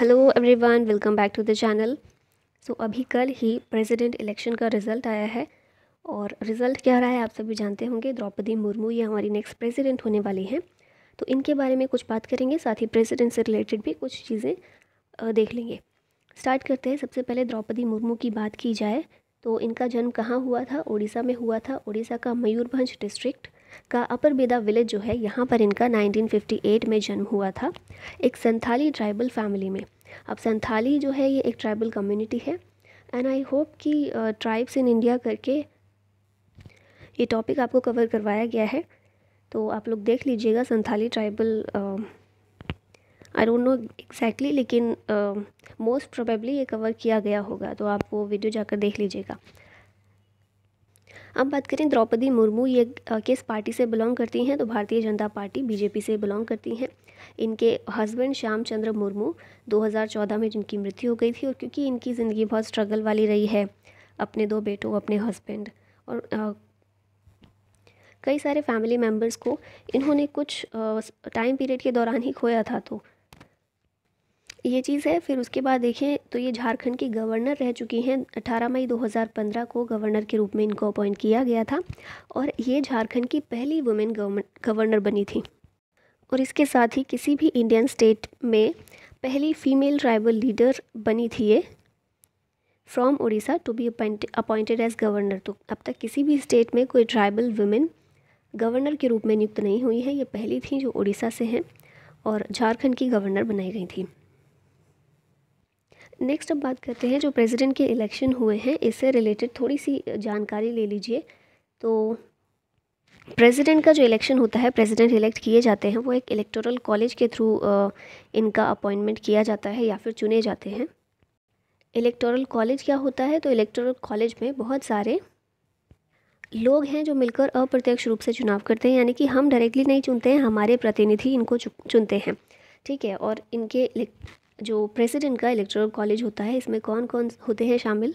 hello everyone welcome back to the channel so अभी कल ही प्रेसिडेंट इलेक्शन का रिज़ल्ट आया है और रिज़ल्ट क्या रहा है आप सभी जानते होंगे द्रौपदी मुर्मू ये हमारी नेक्स्ट प्रेसिडेंट होने वाली हैं तो इनके बारे में कुछ बात करेंगे साथ ही प्रेसिडेंट से रिलेटेड भी कुछ चीज़ें देख लेंगे स्टार्ट करते हैं सबसे पहले द्रौपदी मुर्मू की बात की जाए तो इनका जन्म कहाँ हुआ था उड़ीसा में हुआ था उड़ीसा का मयूरभंज डिस्ट्रिक्ट का अपर बेदा विलेज जो है यहाँ पर इनका 1958 में जन्म हुआ था एक संथाली ट्राइबल फैमिली में अब संथाली जो है ये एक ट्राइबल कम्युनिटी है एंड आई होप कि ट्राइब्स इन इंडिया करके ये टॉपिक आपको कवर करवाया गया है तो आप लोग देख लीजिएगा Santhali tribal I don't know exactly लेकिन मोस्ट uh, प्रोबेबली ये कवर किया गया होगा तो आप वो वीडियो जाकर देख लीजिएगा अब बात करें द्रौपदी मुर्मू ये किस पार्टी से बिलोंग करती हैं तो भारतीय जनता पार्टी बीजेपी से बिलोंग करती हैं इनके हस्बैंड श्याम चंद्र मुर्मू 2014 में जिनकी मृत्यु हो गई थी और क्योंकि इनकी ज़िंदगी बहुत स्ट्रगल वाली रही है अपने दो बेटों अपने हस्बैंड और आ, कई सारे फैमिली मेम्बर्स को इन्होंने कुछ टाइम पीरियड के दौरान ही खोया था तो ये चीज़ है फिर उसके बाद देखें तो ये झारखंड की गवर्नर रह चुकी हैं 18 मई 2015 को गवर्नर के रूप में इनको अपॉइंट किया गया था और ये झारखंड की पहली वुमेन गवर्नर बनी थी और इसके साथ ही किसी भी इंडियन स्टेट में पहली फीमेल ट्राइबल लीडर बनी थी ये from Orissa to be appointed as governor तो अब तक किसी भी स्टेट में कोई ट्राइबल वुमेन गवर्नर के रूप में नियुक्त नहीं हुई है ये पहली थी जो उड़ीसा से हैं और झारखंड की गवर्नर बनाई गई थी नेक्स्ट अब बात करते हैं जो प्रेसिडेंट के इलेक्शन हुए हैं इससे रिलेटेड थोड़ी सी जानकारी ले लीजिए तो प्रेसिडेंट का जो इलेक्शन होता है प्रेसिडेंट इलेक्ट किए जाते हैं वो एक इलेक्टोरल कॉलेज के थ्रू इनका अपॉइंटमेंट किया जाता है या फिर चुने जाते हैं इलेक्टोरल कॉलेज क्या होता है तो इलेक्टोरल कॉलेज में बहुत सारे लोग हैं जो मिलकर अप्रत्यक्ष रूप से चुनाव करते हैं यानी कि हम डायरेक्टली नहीं चुनते हैं हमारे प्रतिनिधि इनको चुनते हैं ठीक है और इनके जो प्रेसिडेंट का इलेक्टोरल कॉलेज होता है इसमें कौन कौन होते हैं शामिल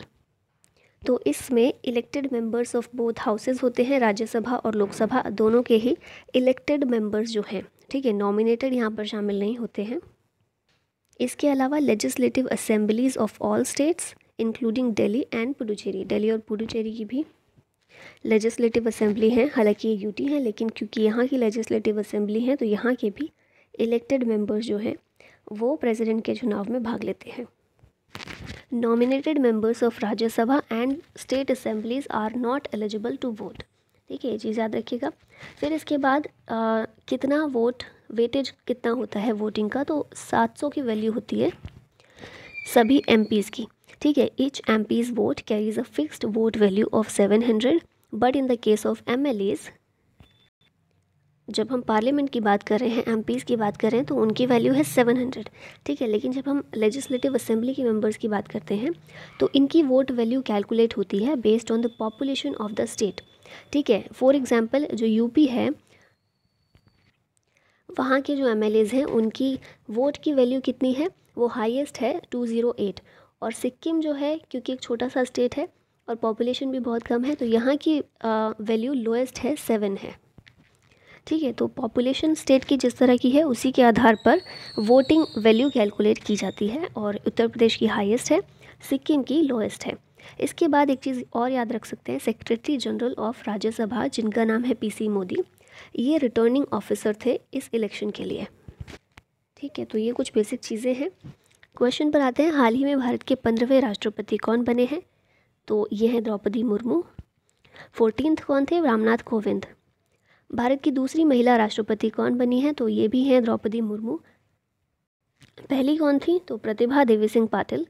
तो इसमें elected members of both houses होते हैं राज्यसभा और लोकसभा दोनों के ही इलेक्टेड मेंबर्स जो हैं ठीक है नॉमिनेटेड यहाँ पर शामिल नहीं होते हैं इसके अलावा legislative assemblies of all states including Delhi and Puducherry Delhi और पुडुचेरी की भी लेजिस्लेटिव असेंबली हैं हालांकि ये यूटी है लेकिन क्योंकि यहाँ की लेजिस्लेटिव असेंबली है तो यहाँ के भी इलेक्टेड मेंबर्स जो हैं वो प्रेसिडेंट के चुनाव में भाग लेते हैं nominated members of Rajya Sabha and state assemblies are not eligible to vote ठीक है ये चीज़ याद रखिएगा फिर इसके बाद आ, कितना वोट वेटेज कितना होता है वोटिंग का तो 700 की वैल्यू होती है सभी एम की ठीक है each M P's vote carries a fixed vote value of seven hundred but in the case of M L As जब हम पार्लियामेंट की बात कर रहे हैं एम की बात कर रहे हैं तो उनकी वैल्यू है सेवन हंड्रेड ठीक है लेकिन जब हम लेजिस्लेटिव असेंबली के मेम्बर्स की बात करते हैं तो इनकी वोट वैल्यू कैलकुलेट होती है based on the population of the state ठीक है फॉर एग्ज़ाम्पल जो यूपी है वहाँ के जो एम हैं उनकी वोट की वैल्यू कितनी है वो हाइस्ट है टू ज़ीरो एट और सिक्किम जो है क्योंकि एक छोटा सा स्टेट है और पॉपुलेशन भी बहुत कम है तो यहाँ की वैल्यू लोएस्ट है सेवन है ठीक है तो पॉपुलेशन स्टेट की जिस तरह की है उसी के आधार पर वोटिंग वैल्यू कैलकुलेट की जाती है और उत्तर प्रदेश की हाईएस्ट है सिक्किम की लोएस्ट है इसके बाद एक चीज़ और याद रख सकते हैं सेक्रेटरी जनरल ऑफ राज्यसभा जिनका नाम है पीसी मोदी ये रिटर्निंग ऑफिसर थे इस इलेक्शन के लिए ठीक है तो ये कुछ बेसिक चीज़ें हैं क्वेश्चन पर आते हैं हाल ही में भारत के पंद्रहवें राष्ट्रपति कौन बने हैं तो ये हैं द्रौपदी मुर्मू फोर्टीन कौन थे रामनाथ कोविंद भारत की दूसरी महिला राष्ट्रपति कौन बनी है तो ये भी हैं द्रौपदी मुर्मू पहली कौन थी तो प्रतिभा देवी सिंह पाटिल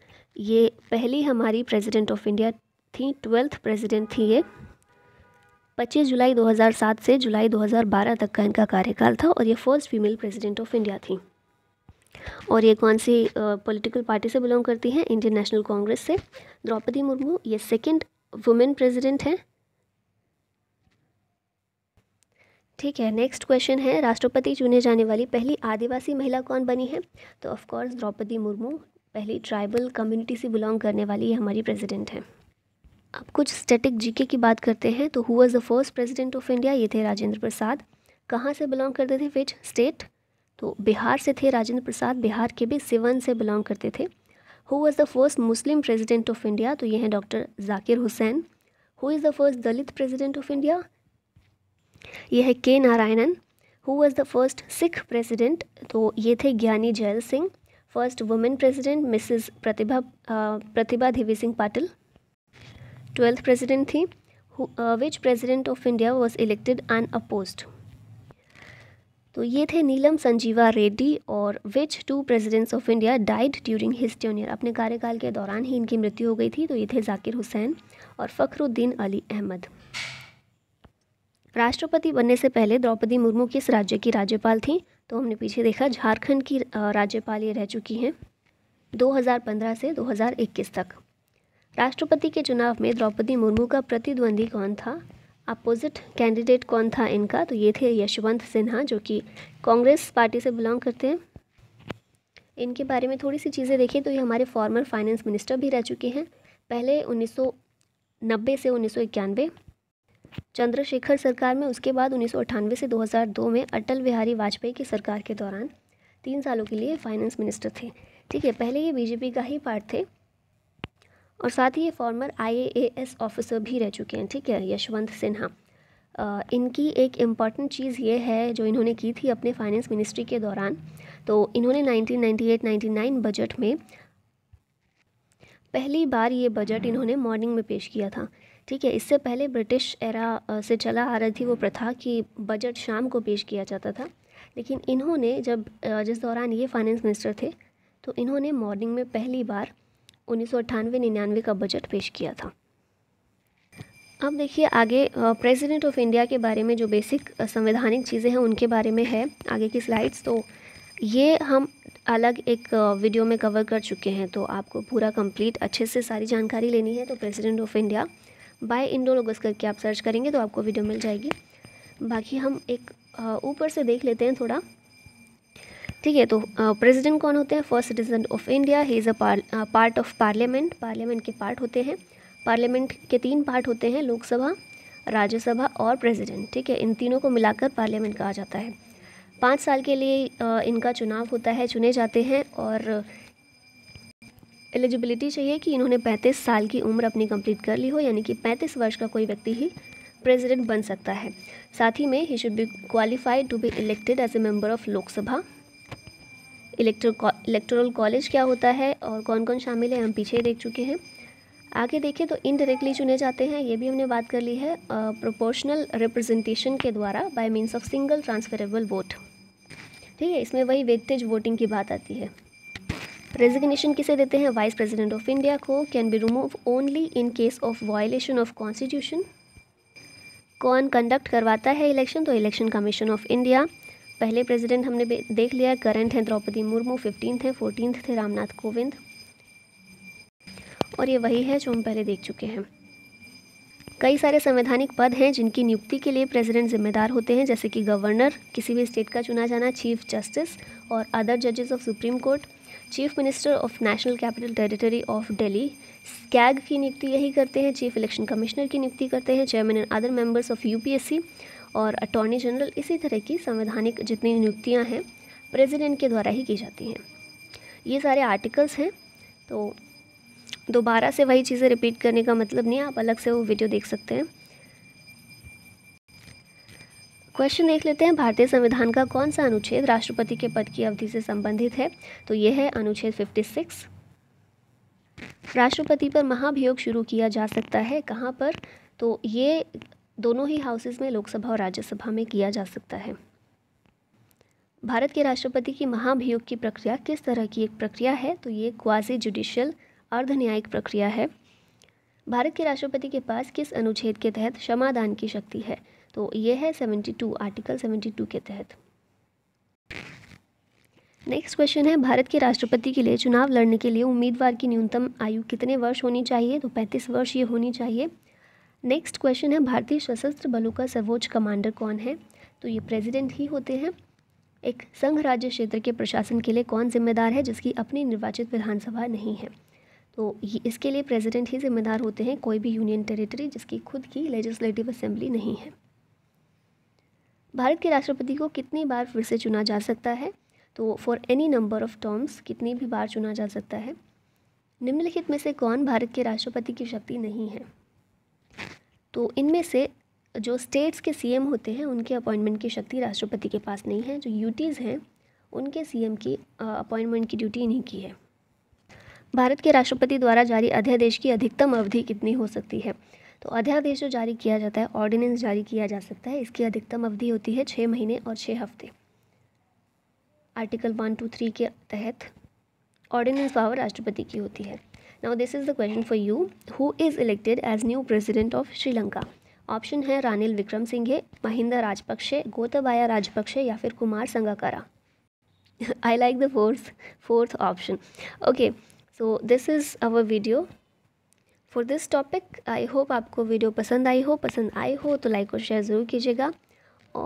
ये पहली हमारी प्रेसिडेंट ऑफ इंडिया थी ट्वेल्थ प्रेसिडेंट थी ये 25 जुलाई 2007 से जुलाई 2012 तक का इनका कार्यकाल था और ये first female president of India थी और ये कौन सी पॉलिटिकल पार्टी से बिलोंग करती हैं इंडियन नेशनल कांग्रेस से द्रौपदी मुर्मू ये सेकेंड वुमेन प्रेजिडेंट हैं ठीक है नेक्स्ट क्वेश्चन है राष्ट्रपति चुने जाने वाली पहली आदिवासी महिला कौन बनी है तो ऑफकोर्स द्रौपदी मुर्मू पहली ट्राइबल कम्युनिटी से बिलोंग करने वाली ये हमारी प्रेसिडेंट है अब कुछ स्टेटिक जीके की बात करते हैं तो who was the first president of India ये थे राजेंद्र प्रसाद कहाँ से बिलोंग करते थे विच स्टेट तो बिहार से थे राजेंद्र प्रसाद बिहार के भी सिवन से बिलोंग करते थे who was the first Muslim president of India तो ये हैं doctor Zakir Hussain who is the first Dalit president of India ये है K Narayanan who was the first Sikh president तो ये थे Giani Zail Singh first women president Mrs Pratibha Pratibha Devi Singh Patil twelfth president थी which president of India was elected and opposed तो ये थे नीलम संजीवा रेड्डी और विच to presidents of India died during his tenure अपने कार्यकाल के दौरान ही इनकी मृत्यु हो गई थी तो ये थे जाकिर हुसैन और फ़खरुद्दीन अली अहमद राष्ट्रपति बनने से पहले द्रौपदी मुर्मू किस राज्य की राज्यपाल थी तो हमने पीछे देखा झारखंड की राज्यपाल ये रह चुकी हैं 2015 से 2021 तक राष्ट्रपति के चुनाव में द्रौपदी मुर्मू का प्रतिद्वंदी कौन था अपोजिट कैंडिडेट कौन था इनका तो ये थे यशवंत सिन्हा जो कि कांग्रेस पार्टी से बिलोंग करते हैं इनके बारे में थोड़ी सी चीज़ें देखें तो ये हमारे फॉर्मर फाइनेंस मिनिस्टर भी रह चुके हैं पहले उन्नीस से उन्नीस चंद्रशेखर सरकार में उसके बाद उन्नीस से 2002 में अटल बिहारी वाजपेयी की सरकार के दौरान तीन सालों के लिए फाइनेंस मिनिस्टर थे ठीक है पहले ये बीजेपी का ही पार्ट थे और साथ ही ये फॉर्मर आईएएस ऑफिसर भी रह चुके हैं ठीक है यशवंत सिन्हा इनकी एक इम्पॉर्टेंट चीज़ ये है जो इन्होंने की थी अपने फाइनेंस मिनिस्ट्री के दौरान तो इन्होंने 1998-99 बजट में पहली बार ये बजट इन्होंने मॉर्निंग में पेश किया था ठीक है इससे पहले ब्रिटिश एरा से चला आ रही थी वो प्रथा कि बजट शाम को पेश किया जाता था लेकिन इन्होंने जब जिस दौरान ये फाइनेंस मिनिस्टर थे तो इन्होंने मॉर्निंग में पहली बार उन्नीस सौ निन्यानवे का बजट पेश किया था अब देखिए आगे प्रेसिडेंट ऑफ इंडिया के बारे में जो बेसिक संवैधानिक चीज़ें हैं उनके बारे में है आगे की स्लाइड्स तो ये हम अलग एक वीडियो में कवर कर चुके हैं तो आपको पूरा कंप्लीट अच्छे से सारी जानकारी लेनी है तो president of India by Indologus करके आप सर्च करेंगे तो आपको वीडियो मिल जाएगी बाकी हम एक ऊपर से देख लेते हैं थोड़ा ठीक है तो प्रेसिडेंट कौन होते हैं first citizen of India he is a part of parliament parliament के पार्ट होते हैं पार्लियामेंट के तीन पार्ट होते हैं लोकसभा राज्यसभा और प्रेसिडेंट ठीक है इन तीनों को मिलाकर पार्लियामेंट कहा जाता है पाँच साल के लिए इनका चुनाव होता है चुने जाते हैं और एलिजिबिलिटी चाहिए कि इन्होंने पैंतीस साल की उम्र अपनी कंप्लीट कर ली हो यानी कि पैंतीस वर्ष का कोई व्यक्ति ही प्रेसिडेंट बन सकता है साथ ही में he should be qualified to be elected as a member of Lok Sabha electoral college क्या होता है और कौन कौन शामिल है हम पीछे देख चुके हैं आगे देखें तो इनडायरेक्टली चुने जाते हैं ये भी हमने बात कर ली है प्रोपोर्शनल रिप्रेजेंटेशन के द्वारा by means of single transferable vote ठीक है इसमें वही वेटेज वोटिंग की बात आती है रेजिग्नेशन किसे देते हैं वाइस प्रेसिडेंट ऑफ इंडिया को can be remove only in case of violation of constitution कौन कंडक्ट करवाता है इलेक्शन तो इलेक्शन कमीशन ऑफ इंडिया पहले प्रेसिडेंट हमने देख लिया करंट हैं द्रौपदी मुर्मू फिफ्टीन थे फोर्टीन थे रामनाथ कोविंद और ये वही है जो हम पहले देख चुके हैं कई सारे संवैधानिक पद हैं जिनकी नियुक्ति के लिए प्रेसिडेंट जिम्मेदार होते हैं जैसे कि गवर्नर किसी भी स्टेट का चुना जाना चीफ जस्टिस और अदर जजेस of Supreme Court chief minister of National Capital Territory of Delhi CAG की नियुक्ति यही करते हैं चीफ इलेक्शन कमिश्नर की नियुक्ति करते हैं chairman and other members of UPSC और अटॉर्नी जनरल इसी तरह की संवैधानिक जितनी नियुक्तियां हैं प्रेसिडेंट के द्वारा ही की जाती हैं ये सारे आर्टिकल्स हैं तो दोबारा से वही चीज़ें रिपीट करने का मतलब नहीं आप अलग से वो वीडियो देख सकते हैं क्वेश्चन देख लेते हैं भारतीय संविधान का कौन सा अनुच्छेद राष्ट्रपति के पद की अवधि से संबंधित है तो यह है अनुच्छेद 56 राष्ट्रपति पर महाभियोग शुरू किया जा सकता है कहाँ पर तो ये दोनों ही हाउसेज में लोकसभा और राज्यसभा में किया जा सकता है भारत के राष्ट्रपति की महाभियोग की प्रक्रिया किस तरह की एक प्रक्रिया है तो ये क्वाजी जुडिशियल अर्ध न्यायिक प्रक्रिया है भारत के राष्ट्रपति के पास किस अनुच्छेद के तहत क्षमादान की शक्ति है तो ये है seventy two article seventy two के तहत नेक्स्ट क्वेश्चन है भारत के राष्ट्रपति के लिए चुनाव लड़ने के लिए उम्मीदवार की न्यूनतम आयु कितने वर्ष होनी चाहिए तो पैंतीस वर्ष ये होनी चाहिए नेक्स्ट क्वेश्चन है भारतीय सशस्त्र बलों का सर्वोच्च कमांडर कौन है तो ये प्रेसिडेंट ही होते हैं एक संघ राज्य क्षेत्र के प्रशासन के लिए कौन जिम्मेदार है जिसकी अपनी निर्वाचित विधानसभा नहीं है तो इसके लिए प्रेसिडेंट ही जिम्मेदार होते हैं कोई भी यूनियन टेरिटरी जिसकी खुद की लेजिस्लेटिव असेंबली नहीं है भारत के राष्ट्रपति को कितनी बार फिर से चुना जा सकता है तो for any number of terms कितनी भी बार चुना जा सकता है निम्नलिखित में से कौन भारत के राष्ट्रपति की शक्ति नहीं है तो इनमें से जो स्टेट्स के सीएम होते हैं उनके अपॉइंटमेंट की शक्ति राष्ट्रपति के पास नहीं है जो यूटीज़ हैं उनके सीएम की अपॉइंटमेंट की ड्यूटी इन्हीं की है भारत के राष्ट्रपति द्वारा जारी अध्यादेश की अधिकतम अवधि कितनी हो सकती है तो अध्यादेश जो जारी किया जाता है ऑर्डिनेंस जारी किया जा सकता है इसकी अधिकतम अवधि होती है छः महीने और छः हफ्ते आर्टिकल वन टू थ्री के तहत ऑर्डिनेंस पावर राष्ट्रपति की होती है now this is the question for you who is elected as new president of Sri Lanka option है रानिल विक्रम सिंघे महिंदा राजपक्षे गोताबाया राजपक्षे या फिर Kumar Sangakkara I like the fourth fourth option okay so this is our video for this topic I hope आपको video पसंद आई हो पसंद आई हो तो लाइक और शेयर ज़रूर कीजिएगा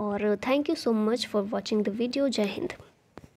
और thank you so much for watching the video जय हिंद